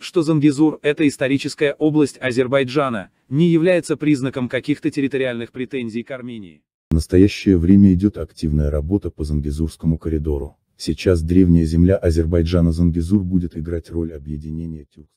что Занвизур – это историческая область Азербайджана, не является признаком каких-то территориальных претензий к Армении. В настоящее время идет активная работа по Зангизурскому коридору. Сейчас древняя земля Азербайджана Зангизур будет играть роль объединения тюрк.